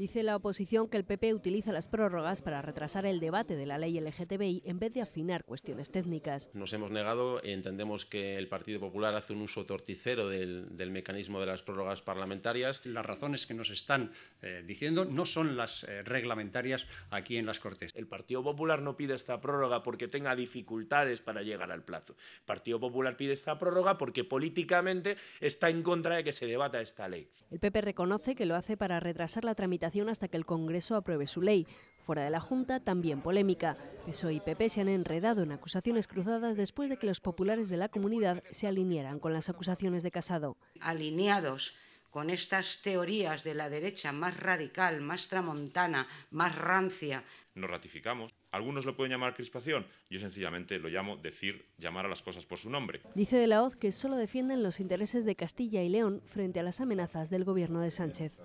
Dice la oposición que el PP utiliza las prórrogas para retrasar el debate de la ley LGTBI en vez de afinar cuestiones técnicas. Nos hemos negado, entendemos que el Partido Popular hace un uso torticero del, mecanismo de las prórrogas parlamentarias. Las razones que nos están eh, diciendo no son las eh, reglamentarias aquí en las Cortes. El Partido Popular no pide esta prórroga porque tenga dificultades para llegar al plazo. El Partido Popular pide esta prórroga porque políticamente está en contra de que se debata esta ley. El PP reconoce que lo hace para retrasar la tramitación hasta que el Congreso apruebe su ley. Fuera de la Junta, también polémica. PSOE y PP se han enredado en acusaciones cruzadas después de que los populares de la comunidad se alinearan con las acusaciones de Casado. Alineados con estas teorías de la derecha más radical, más tramontana, más rancia. Nos ratificamos. Algunos lo pueden llamar crispación, yo sencillamente lo llamo decir, llamar a las cosas por su nombre. Dice de la Hoz que solo defienden los intereses de Castilla y León frente a las amenazas del gobierno de Sánchez.